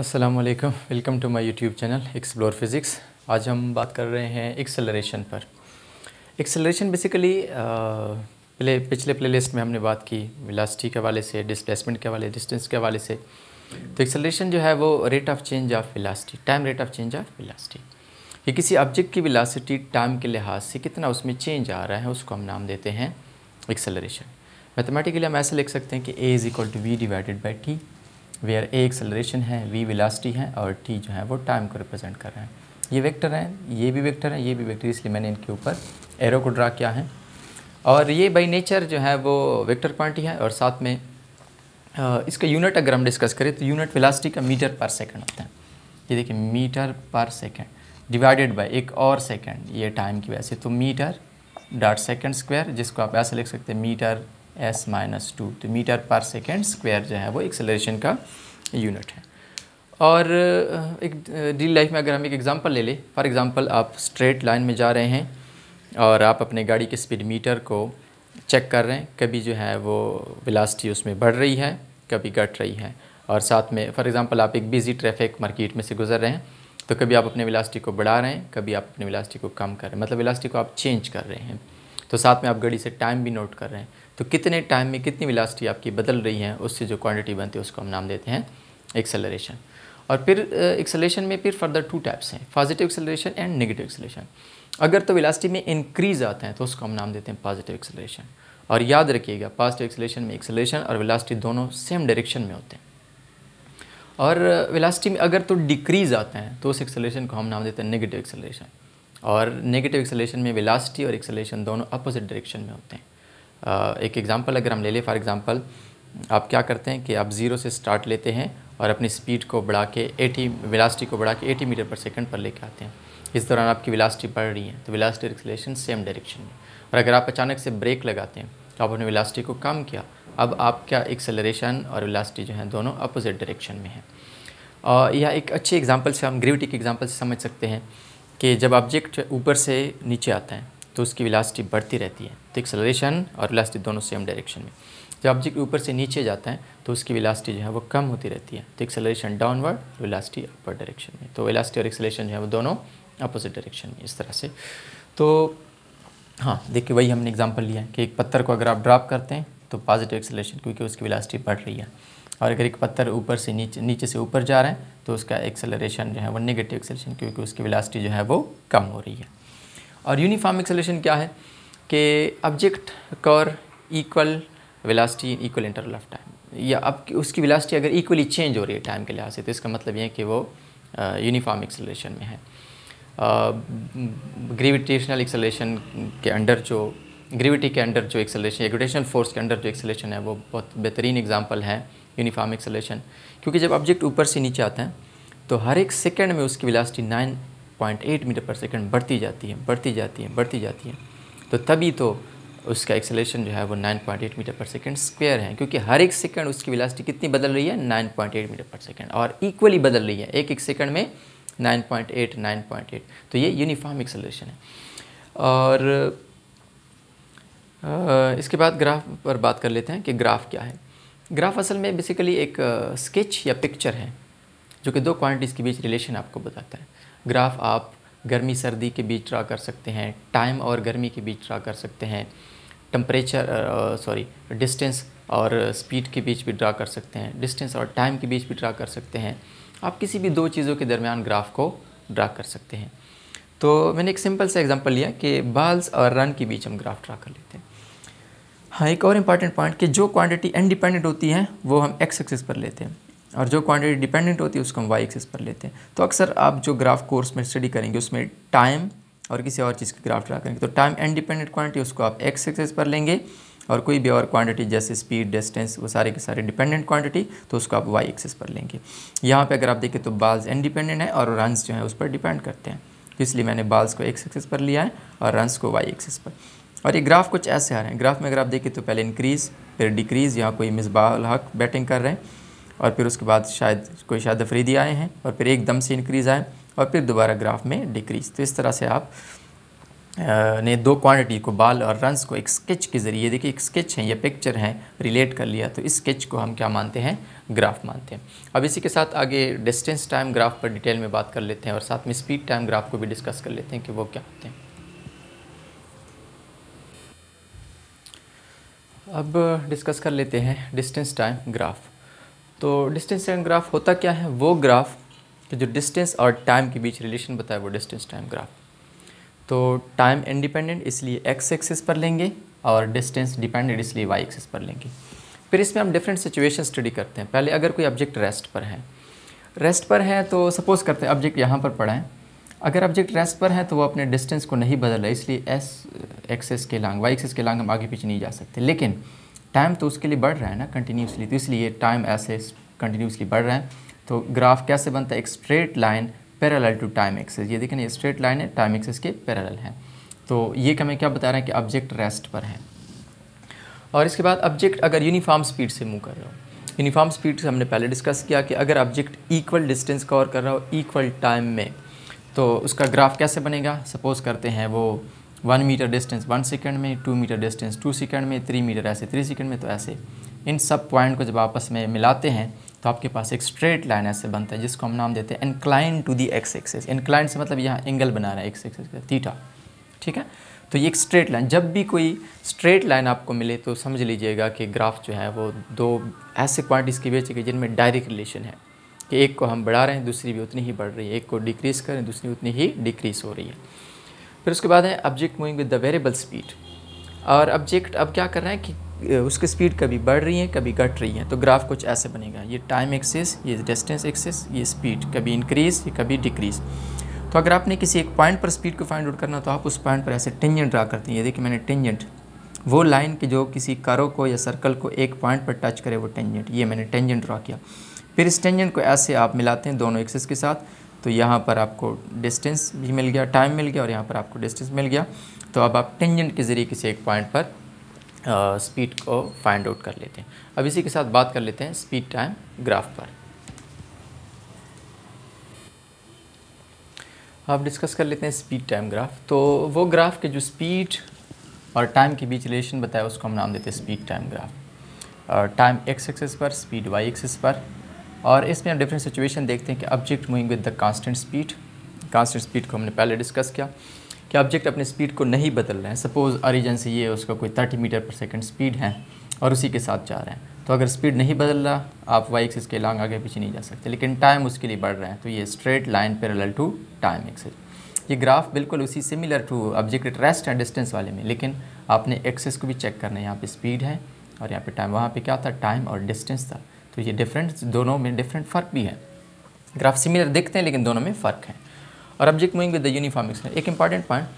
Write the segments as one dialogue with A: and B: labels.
A: Aslam welcome to my YouTube channel explore physics आज हम बात कर रहे हैं एक्सेलरेशन पर एक्सेलरेशन बेसिकली प्ले पिछले प्ले लिस्ट में हमने बात की विलासिटी के हवाले से डिस्प्लेसमेंट के हवाले डिस्टेंस के हवाले से तो एक्सेलरेशन जो है वो rate of change of velocity time rate of change of velocity ये किसी ऑब्जेक्ट की विलासिटी टाइम के लिहाज से कितना उसमें चेंज आ रहा है उसको हम नाम देते हैं एक्सेलरेशन मैथमेटिकली हम ऐसे लिख सकते हैं कि a is equal to v divided by t where a acceleration है वी विलास्टी है और टी जो है वो टाइम को रिप्रेजेंट कर रहे हैं ये वेक्टर हैं ये भी वेक्टर हैं ये भी वेक्टर इसलिए मैंने इनके ऊपर एरो को ड्रा किया है और ये बाई नेचर जो है वो वेक्टर क्वांटिटी है और साथ में इसका यूनिट अगर हम डिस्कस करें तो यूनिट विलास्टी का मीटर पर सेकेंड होता है ये देखिए मीटर पर सेकेंड डिवाइडेड बाई एक और सेकेंड ये टाइम की वजह से तो मीटर डॉट सेकेंड स्क्वायर जिसको आप ऐसे लिख सकते हैं मीटर एस माइनस टू तो मीटर पर सेकेंड स्क्वायर जो है वो एक्सेलरेशन का यूनिट है और uh, एक डेली uh, लाइफ में अगर हम एक एग्ज़ाम्पल ले लें फॉर एग्ज़ाम्पल आप स्ट्रेट लाइन में जा रहे हैं और आप अपने गाड़ी के स्पीड मीटर को चेक कर रहे हैं कभी जो है वो विलासटी उसमें बढ़ रही है कभी घट रही है और साथ में फॉर एग्ज़ाम्पल आप एक बिज़ी ट्रैफिक मार्केट में से गुजर रहे हैं तो कभी आप अपने विलासटी को बढ़ा रहे हैं कभी आप अपने विलासटी को कम कर रहे हैं मतलब वेलासिटी को आप चेंज कर रहे हैं तो साथ में आप गाड़ी से टाइम भी नोट कर रहे हैं तो कितने टाइम में कितनी विलासिटी आपकी बदल रही है उससे जो क्वान्टिटी बनती है उसको हम नाम देते हैं एक्सेलरेशन और फिर एक्सेलेशन में फिर फर्दर टू टाइप्स हैं positive acceleration and negative acceleration अगर तो विलासिटी में इंक्रीज आता है तो उसको हम नाम देते हैं पॉजिटिव एक्सेलेशन और याद रखिएगा पॉजिटिव एक्सेलेशन में एक्सेलेशन और विलासिटी दोनों सेम डायरेक्शन में होते हैं और विलासिटी में अगर तो डिक्रीज आते हैं तो उस एक्सेलेशन को हम नाम देते हैं नेगेटिव एक्सेलेशन और नेगेटिव एक्सेलेशन में विलासिटी और एक्सेलेशन दोनों अपोजिट डायरेक्शन में होते हैं एक एग्ज़ाम्पल अगर हम ले लें फॉर एग्ज़ाम्पल आप क्या करते हैं कि आप ज़ीरो से स्टार्ट लेते हैं और अपनी स्पीड को बढ़ा के एटी वेलासिटी को बढ़ा के एटी मीटर पर सेकेंड पर लेके आते हैं इस दौरान आपकी वेलासिटी बढ़ रही है तो वेलासिटी एक्सलेशन सेम डायरेक्शन में और अगर आप अचानक से ब्रेक लगाते हैं तो आपने वेलासिटी को कम किया अब आपका एक्सेलरेशन और वेलासिटी जो है दोनों अपोजिट डायरेक्शन में है और यह एक अच्छे एग्जाम्पल से हम ग्रेविटी के एग्जाम्पल से समझ सकते हैं कि जब ऑब्जेक्ट ऊपर से नीचे आता है तो उसकी विलासिटी बढ़ती रहती है तो एक्सलेशन और विलासिटी दोनों सेम डायरेक्शन में जब ऑब्जेक्ट ऊपर से नीचे जाता है तो उसकी विलासिटी जो है वो कम होती रहती है तो acceleration downward velocity upper direction में तो विलासिटी और एक्सलेशन जो है वो दोनों अपोजिट डायरेक्शन में इस तरह से तो हाँ देखिए वही हमने एग्जाम्पल लिया कि एक पत्थर को अगर आप ड्रॉप करते हैं तो पॉजिटिव एक्सलेशन क्योंकि उसकी विलासिटी बढ़ रही है और अगर एक पत्थर ऊपर से नीचे नीचे से ऊपर जा रहे हैं तो उसका एक्सेलरेशन जो है वो नेगेटिव एक्सेलरेशन क्योंकि उसकी विलासिटी जो है वो कम हो रही है और यूनिफॉर्म एक्सेलेशन क्या है कि ऑब्जेक्ट कर equal velocity equal interval of time या अब उसकी वेलासिटी अगर इक्वली चेंज हो रही है टाइम के लिहाज से तो इसका मतलब ये है कि वो यूनिफॉर्म एक्सेलेशन में है ग्रेविटेशनल एक्सलेशन के अंडर जो ग्रेविटी के अंडर जो एक्सेलेशन ग्रेविटेशनल फोर्स के अंडर जो एक्सेलेशन है वो बहुत बेहतरीन एग्जाम्पल है यूनिफॉर्म एक्सेलेशन क्योंकि जब ऑब्जेक्ट ऊपर से नीचे आते हैं तो हर एक सेकेंड में उसकी velocity nine eight metre per second बढ़ती जाती है बढ़ती जाती है बढ़ती जाती है तो तभी तो उसका एक्सेलेशन जो है वो 9.8 मीटर पर सेकंड स्क्वायर है क्योंकि हर एक सेकंड उसकी विलासिटी कितनी बदल रही है 9.8 मीटर पर सेकंड और इक्वली बदल रही है एक एक सेकंड में 9.8 9.8 तो ये यूनिफॉर्म एक्सेलेशन है और इसके बाद ग्राफ पर बात कर लेते हैं कि ग्राफ क्या है ग्राफ असल में बेसिकली एक स्केच या पिक्चर है जो कि दो क्वांटिटीज़ के बीच रिलेशन आपको बताता है ग्राफ आप गर्मी सर्दी के बीच ड्रा कर सकते हैं टाइम और गर्मी के बीच ड्रा कर सकते हैं टम्परेचर सॉरी डिस्टेंस और स्पीड के बीच भी ड्रा कर सकते हैं डिस्टेंस और टाइम के बीच भी ड्रा कर सकते हैं आप किसी भी दो चीज़ों के दरमियान ग्राफ को ड्रा कर सकते हैं तो मैंने एक सिंपल सा एग्जांपल लिया कि बाल्स और रन के बीच हम ग्राफ ड्रा कर लेते हैं हाँ एक और इम्पॉर्टेंट पॉइंट कि जो क्वांटिटी इनडिपेंडेंट होती है वो हम एक्स एक्सिस पर लेते हैं और जो क्वांटिटी डिपेंडेंट होती है उसको हम वाई एक्सेस पर लेते हैं तो अक्सर आप जो ग्राफ कोर्स में स्टडी करेंगे उसमें टाइम और किसी और चीज़ की ग्राफ ड्रा करेंगे तो टाइम डिपेंडेंट क्वांटिटी उसको आप एक्स एक्सेस पर लेंगे और कोई भी और क्वांटिटी जैसे स्पीड डिस्टेंस वो सारे के सारे डिपेंडेंट क्वांटिटी तो उसको आप वाई एक्सेस पर लेंगे यहाँ पर अगर आप देखें तो बाल्स इंडिपेंडेंट है और रनस जो है उस पर डिपेंड करते हैं तो इसलिए मैंने बाल्स को एक्स एक्सेस पर लिया है और रनस को वाई एक्सेस पर और ये ग्राफ कुछ ऐसे आ रहे हैं ग्राफ में अगर आप देखें तो पहले इंक्रीज़ फिर डिक्रीज़ यहाँ कोई मिसबाल हक बैटिंग कर रहे हैं और फिर उसके बाद शायद कोई शायद अफरीदी आए हैं और फिर एकदम से इंक्रीज़ आए और फिर दोबारा ग्राफ में डिक्रीज़ तो इस तरह से आप ने दो क्वांटिटी को बाल और रंस को एक स्केच के ज़रिए देखिए एक स्केच है या पिक्चर है रिलेट कर लिया तो इस स्केच को हम क्या मानते हैं ग्राफ मानते हैं अब इसी के साथ आगे डिस्टेंस टाइम ग्राफ पर डिटेल में बात कर लेते हैं और साथ में स्पीड टाइम ग्राफ को भी डिस्कस कर लेते हैं कि वो क्या होते हैं अब डिस्कस कर लेते हैं डिस्टेंस टाइम ग्राफ तो डिस्टेंस टाइम ग्राफ होता क्या है वो ग्राफ कि जो डिस्टेंस और टाइम के बीच रिलेशन बताए वो डिस्टेंस टाइम ग्राफ तो टाइम इंडिपेंडेंट इसलिए एक्स एक्सिस पर लेंगे और डिस्टेंस डिपेंडेंट इसलिए वाई एक्सिस पर लेंगे फिर इसमें हम डिफरेंट सिचुएशन स्टडी करते हैं पहले अगर कोई ऑब्जेक्ट रेस्ट पर है रेस्ट पर है तो सपोज़ करते हैं ऑब्जेक्ट यहाँ पर पड़ा है अगर ऑब्जेक्ट रेस्ट पर है तो वो अपने डिस्टेंस को नहीं बदल रहा इसलिए एस एक्सेस के लांग वाई एक्सेस के लांग हम आगे पीछे नहीं जा सकते लेकिन टाइम तो उसके लिए बढ़ रहा है ना कंटिन्यूसली तो इसलिए टाइम ऐसे कंटिन्यूसली बढ़ रहा है तो ग्राफ कैसे बनता है एक straight line parallel to time axis ये देखें स्ट्रेट लाइन है टाइम एक्सेस के पैरेलल है तो ये हमें क्या बता रहे हैं कि ऑब्जेक्ट रेस्ट पर है और इसके बाद ऑब्जेक्ट अगर यूनिफॉर्म स्पीड से मूव कर रहा हो यूनिफॉर्म स्पीड से हमने पहले डिस्कस किया कि अगर ऑब्जेक्ट इक्वल डिस्टेंस कवर कर रहा हो इक्वल टाइम में तो उसका ग्राफ कैसे बनेगा सपोज़ करते हैं वो one metre distance one second में two metre distance two second में थ्री मीटर ऐसे थ्री सेकेंड में तो ऐसे इन सब पॉइंट को जब आपस में मिलाते हैं तो आपके पास एक स्ट्रेट लाइन ऐसे बनता है जिसको हम नाम देते हैं incline to the X axis incline से मतलब यहाँ एंगल बना रहा है एक्स एक्सेस का थीटा ठीक है तो ये एक स्ट्रेट लाइन जब भी कोई स्ट्रेट लाइन आपको मिले तो समझ लीजिएगा कि ग्राफ जो है वो दो ऐसे पॉइंट इसके बीच के जिनमें डायरेक्ट रिलेशन है कि एक को हम बढ़ा रहे हैं दूसरी भी उतनी ही बढ़ रही है एक को डिक्रीज़ करें दूसरी उतनी ही डिक्रीज़ हो रही है फिर उसके बाद है object moving with the variable speed और ऑब्जेक्ट अब क्या कर रहा है कि उसकी स्पीड कभी बढ़ रही है कभी घट रही है तो ग्राफ कुछ ऐसे बनेगा ये टाइम एक्सेस ये डिस्टेंस एक्सेस ये स्पीड कभी इंक्रीज ये कभी डिक्रीज़ तो अगर आपने किसी एक पॉइंट पर स्पीड को फाइंड आउट करना तो आप उस पॉइंट पर ऐसे टेंजेंट ड्रा करते हैं ये देखिए मैंने टेंजेंट वो लाइन की जो किसी कारो को या सर्कल को एक पॉइंट पर टच करे वो टेंजेंट ये मैंने टेंजेंट ड्रा किया फिर इस टेंजेंट को ऐसे आप मिलाते हैं दोनों एक्सेस के साथ तो यहाँ पर आपको डिस्टेंस भी मिल गया टाइम मिल गया और यहाँ पर आपको डिस्टेंस मिल गया तो अब आप टेंजेंट के ज़रिए किसी एक पॉइंट पर स्पीड को फाइंड आउट कर लेते हैं अब इसी के साथ बात कर लेते हैं स्पीड टाइम ग्राफ पर आप डिस्कस कर लेते हैं स्पीड टाइम ग्राफ तो वो ग्राफ के जो स्पीड और टाइम के बीच रिलेशन बताया उसको हम नाम देते हैं speed time graph time X axis पर स्पीड वाई एक्सेस पर और इसमें हम डिफरेंट सिचुएशन देखते हैं कि object moving with the constant speed constant speed को हमने पहले डिस्कस किया कि ऑब्जेक्ट अपने स्पीड को नहीं बदल रहे हैं सपोज़ ऑरिजन से ये उसका कोई 30 मीटर पर सेकंड स्पीड है और उसी के साथ जा रहे हैं तो अगर स्पीड नहीं बदल रहा आप वाई एक्सिस के लॉन्ग आगे पीछे नहीं जा सकते लेकिन टाइम उसके लिए बढ़ रहे हैं तो ये straight line parallel to time axis ये ग्राफ बिल्कुल उसी similar to object at rest and distance वाले में लेकिन आपने एक्सेस को भी चेक करना है यहाँ पर स्पीड है और यहाँ पे टाइम वहाँ पर क्या था टाइम और डिस्टेंस था तो ये डिफरेंट दोनों में डिफरेंट फ़र्क भी है ग्राफ सिमिलर दिखते हैं लेकिन दोनों में फ़र्क है और object moving with the uniform acceleration एक इंपॉर्टेंट पॉइंट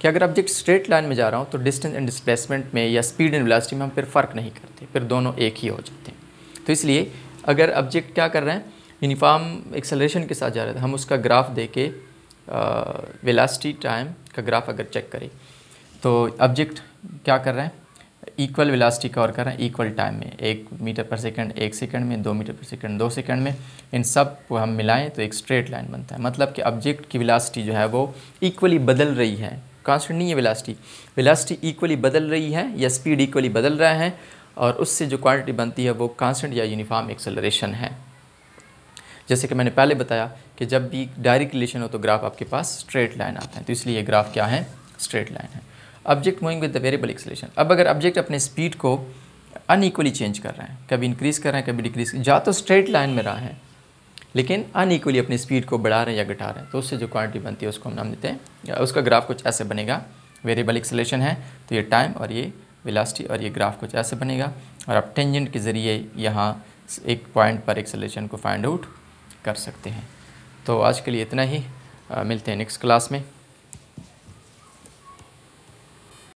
A: कि अगर ऑब्जेक्ट स्ट्रेट लाइन में जा रहा हूँ तो डिस्टेंस एंड डिस्प्लेसमेंट में या स्पीड एंड वेलोसिटी में हम फिर फ़र्क नहीं करते फिर दोनों एक ही हो जाते हैं तो इसलिए अगर ऑब्जेक्ट क्या कर रहे हैं यूनिफॉर्म एक्सेलरेशन के साथ जा रहे थे तो हम उसका ग्राफ दे के वेलासिटी टाइम का ग्राफ अगर चेक करें तो ऑब्जेक्ट क्या कर रहे हैं इक्वल वेलासिटी कवर कर रहे हैं इक्वल टाइम में एक मीटर पर सेकंड एक सेकंड में दो मीटर पर सेकंड दो सेकंड में इन सब को हम मिलाएं तो एक स्ट्रेट लाइन बनता है मतलब कि ऑब्जेक्ट की विलासिटी जो है वो इक्वली बदल रही है कॉन्सटेंट नहीं है विलासिटी विलासिटी इक्वली बदल रही है या स्पीड इक्वली बदल रहा है और उससे जो क्वान्टिटी बनती है वो कॉन्सटेंट या यूनिफॉर्म एक्सेलरेशन है जैसे कि मैंने पहले बताया कि जब भी डायरेक्ट रिलेशन हो तो ग्राफ आपके पास स्ट्रेट लाइन आता है तो इसलिए ग्राफ क्या है स्ट्रेट लाइन है object moving with the variable acceleration अब अगर ऑब्जेक्ट अपने स्पीड को अनईक्वली चेंज कर रहे हैं कभी इंक्रीज़ कर रहे हैं कभी डिक्रीज़ या तो स्ट्रेट लाइन में रहा है लेकिन अनईक्वली अपनी स्पीड को बढ़ा रहे हैं या घटा रहे हैं तो उससे जो क्वांटिटी बनती है उसको हम नाम देते हैं उसका ग्राफ कुछ ऐसे बनेगा वेरिएबल एक्सलेशन है तो ये टाइम और ये विलास्टी और ये ग्राफ कुछ ऐसे बनेगा और आप टेंजेंट के ज़रिए यहाँ एक पॉइंट पर एक्सलेशन को फाइंड आउट कर सकते हैं तो आज के लिए इतना ही आ, मिलते हैं नेक्स्ट क्लास में